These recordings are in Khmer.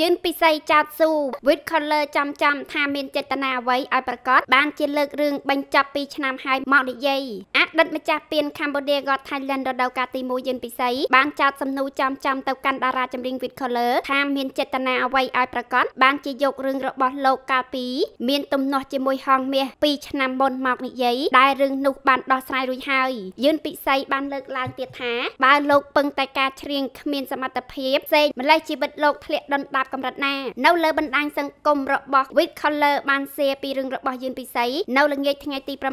យិនពិសីចោតស៊ូ with color ចំចំថាមានចេតនាអ្វីឲ្យប្រកាសបានជាលើករឿងបញ្ចប់2ឆ្នាំហើយមកនិយាយអតីតម្ចាស់ពាន Cambodia Got Thailand រដូវកាលទី1យិនពិសីបានចោតសំណួរចំចំទៅកាន់តារាចម្រៀង with color ថាមានចេតនាអ្វីឲ្យប្រកាសបានជាយករឿងរបស់លោកកាលពី មានទំនាស់ជាមួយហង មាស2ឆ្នាំមុនមកនិយាយដែលរឿងនោះបានដោះស្រាយរួចហើយយិនពិសី បានលើកឡើងទៀតថាបើលោកពឹងតែការច្រៀងគ្មានសមត្ថភាពសេកម្លេះជីវិតលោកធ្លាក់ដុនដាបត់កម្រិតណា នៅលើបណ្ដាញសង្គមរបស់ Wit Color បានแชร์ពីរឿងរបស់យិនពិសីនៅល្ងាចថ្ងៃទី7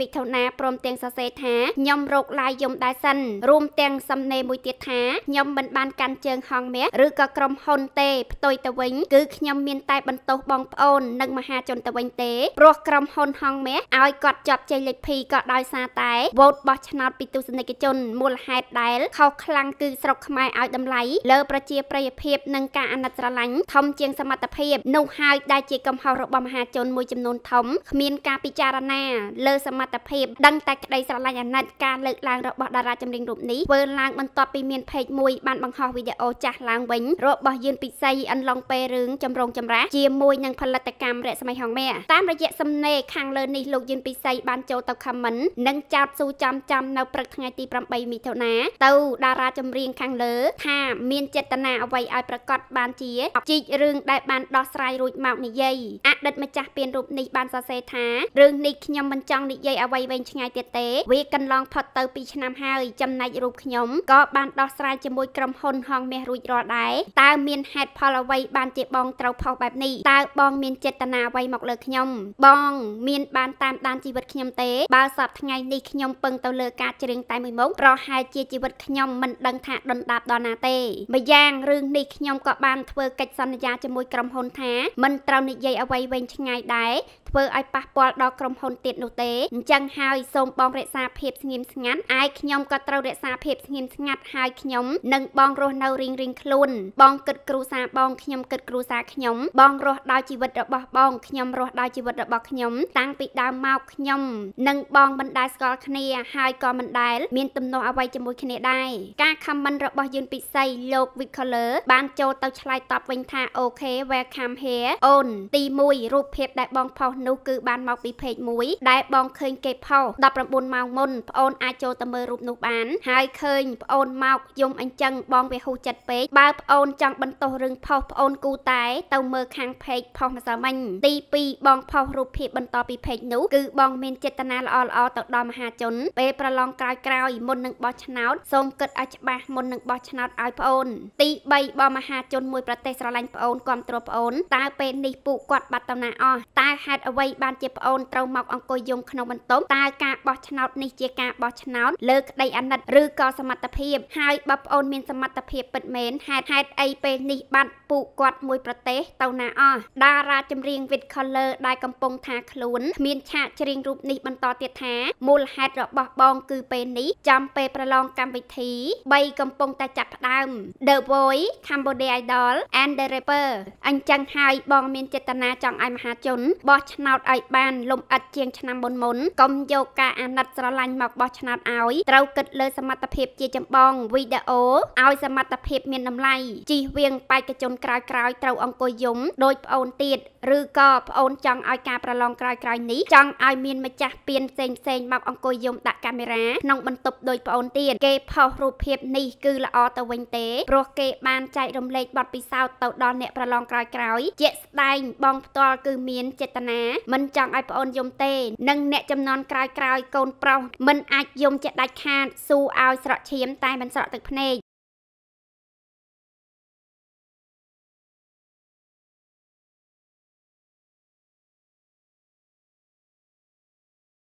មិថុនាព្រមទាំងសរសេរថាខ្ញុំរោគឡាយយំដែរសិនរួមទាំងសំណេរមួយទៀតថាខ្ញុំមិនបានកាន់ជើងហងមាសឬក៏ក្រុមហ៊ុនទេផ្ទុយទៅវិញគឺខ្ញុំមានតែបន្ទោសបងប្អូន និងមហា ជនទៅវិញទេព្រោះក្រុមហ៊ុនហងមាសឲ្យគាត់ជាប់ចេញលេខភីក៏ដោយសារតែវោតបោះឆ្នោតពីទស្សនិកជនមូលហេតុដែលខុសខ្លាំងគឺស្រុកខ្មែរឲ្យតម្លៃលើប្រជាប្រិយភាពនិងការអាណិតស្រឡាញ់ញ់ធំជាង សមត្ថភាពនោះហើយដែលជាកំហុសរបស់មហាជនមួយចំនួនធំគ្មានការពិចារណាលើសមត្ថភាពដឹងតែក្តីស្រឡាញ់អាណិតការលើកឡើងរបស់តារាចម្រៀងរូបនេះធ្វើឡើងបន្ទាប់ពីមានเพจមួយ បានបង្ហោះវីដេអូចាស់ឡើងវិញរបស់យឿនពិសីអន្លង់ពេរឿងចម្រងចម្រាស់ជាមួយនឹងផលិតកម្មរស្មីហងមែតាមរយៈសំណេរខាងលើនេះលោកយឿនពិសីបានចូលទៅខមមិននិងចោទសួរចំចំនៅព្រឹកថ្ងៃទី8មិថុនាទៅ តារាចម្រៀងខាងលើ ថាមានចេតនាអ្វីឲ្យប្រកាសបានជាទៀតជីករឿងដែលបានដោះស្រាយរួចមកនិយាយអតីតម្ចាស់ពានរូបនេះបានសរសេរថារឿងនេះខ្ញុំមិនចង់និយាយអ្វីវែងឆ្ងាយទៀតទេ វាកន្លងផុតទៅ2ឆ្នាំហើយចំណែករូបខ្ញុំក៏បានដោះស្រាយជាមួយក្រុមហ៊ុនហងមាសរួចរាល់ដែរតើមានហេតុផលអ្វីបានជាបងត្រូវផុសបែបនេះតើបងមានចេតនាអ្វីមកលើខ្ញុំបងមានបានតាមដានជីវិតខ្ញុំទេបើសប្តាហ៍ថ្ងៃនេះខ្ញុំពឹងទៅលើការច្រៀងតែមួយមុខប្រហែលជាជីវិតខ្ញុំមិនដឹងថាដុនដាបដល់ណាទេម្យ៉ាងរឿងនេះខ្ញុំក៏បានធ្វើកិច្ចសន្យាជាមួយក្រុមហ៊ុនថាមិនត្រូវនិយាយអ្វីវែងឆ្ងាយដែរធ្វើឲ្យប៉ះពាល់ដល់ក្រុមហ៊ុនទៀតនោះទេអញ្ចឹងហើយសូមបងរក្សាភាពស្ងៀមស្ងាត់ឯខ្ញុំក៏ត្រូវរក្សាភាពស្ងៀមស្ងាត់ហើយខ្ញុំនឹងបងរស់នៅរៀងរៀងខ្លួនបងគិតគ្រូសាបងខ្ញុំគិតគ្រូសាខ្ញុំ បងរស់ដោយជីវិតរបស់បងខ្ញុំរស់ដោយជីវិតរបស់ខ្ញុំតាំងពីដើមមកខ្ញុំនិងបងមិនដែលស្គាល់គ្នា ហើយក៏មិនដែលមានទំនាស់អ្វីជាមួយគ្នាដែរការ comment របស់យើងពិសីលោក Wickler បានចូលទៅឆ្លើយតបវិញថា OK welcome here អូន ទី1រូបភាពដែលបងផុសនោះគឺបានមកពីเพจមួយដែលបងឃើញគេផុស19ម៉ោងមុនប្អូនអាចចូលទៅមើលរូបនោះបាន ហើយឃើញប្អូនមកយំអញ្ចឹងបងវាហ៊ូចិត្តពេកបើប្អូនចង់បន្តរឿងផុសប្អូន គូតែ ទៅមើលខាងเพจផុសម្សិលមិញទី2បងផុសរូបភាពបន្តពីเพจនោះគឺបងមានចេតនាល្អល្អទៅដល់មហាជនពេលប្រឡងក្រោយក្រោយមុននឹងបោះឆ្នោតសូមគិតឲ្យច្បាស់មុននឹងបោះឆ្នោតឲ្យប្អូនទី3បងមហាជនមួយប្រទេសស្រឡាញ់ប្អូនគ្រប់គ្រងប្អូនតើពេលនេះពួកគាត់បាត់តំណាអស់តើហេតុអ្អ្វីបានជាប្អូនត្រូវមកអង្គុយយំក្នុងបន្ទប់តើការបោះឆ្នោតនេះជាការបោះឆ្នោតលើក្តីអាណិតឬក៏សមត្ថភាព ហើយបើប្អូនមានសមត្ថភាពពិតមែនហេតុហេតុអីពេលនេះបាត់ពួកគាត់មួយប្រទេសទៅណាអស់តារាចម្រៀង With Color ដែលកំពុងថាខ្លួនគ្មានឆាកច្រៀងរូបនេះបន្តទៀតថាមូលហេតុរបស់បងគឺពេលនេះចាំពេលប្រឡងកម្មវិធី3កំពុងតែចាប់ផ្ដើម The Voice Cambodia Idol and The Rapper អញ្ចឹងហើយបងមានចេតនាចង់ឲ្យមហាជនបោះឆ្នោតឆ្នោតឲ្យបានលំអិតជាងឆ្នាំមុនមុនកុំយកការអាណិតស្រឡាញ់មកបោះឆ្នោតឲ្យត្រូវគិតលើសមត្ថភាពជាចម្បងវីដេអូឲ្យសមត្ថភាពមានតម្លៃជិះវៀងបេក្ខជនក្រោយក្រោយត្រូវអង្គុយយំដោយប្អូនទៀតឬក៏ប្អូនចង់ឲ្យការប្រឡងក្រោយក្រោយនេះចង់ឲ្យមានម្ចាស់ពានផ្សេងផ្សេងមកអង្គុយយំដាក់កាមេរ៉ាក្នុងបន្ទប់ដោយប្អូនទៀតគេផុសរូបភាពនេះគឺល្អទៅវិញទេព្រោះគេបានចែករំលែកបទពិសោធន៍ទៅដល់អ្នកប្រឡងក្រោយក្រោយជាក់ស្ដែងបងផ្ទាល់គឺមានចេតនាមិនចង់ឲ្យប្អូនយំទេនិងអ្នកចំនួនក្រោយក្រោយកូនប្រុសមិនអាចយំជាដាច់ខាតស៊ូឲ្យស្រក់ឈាមតែមិនស្រក់ទឹកភ្នែក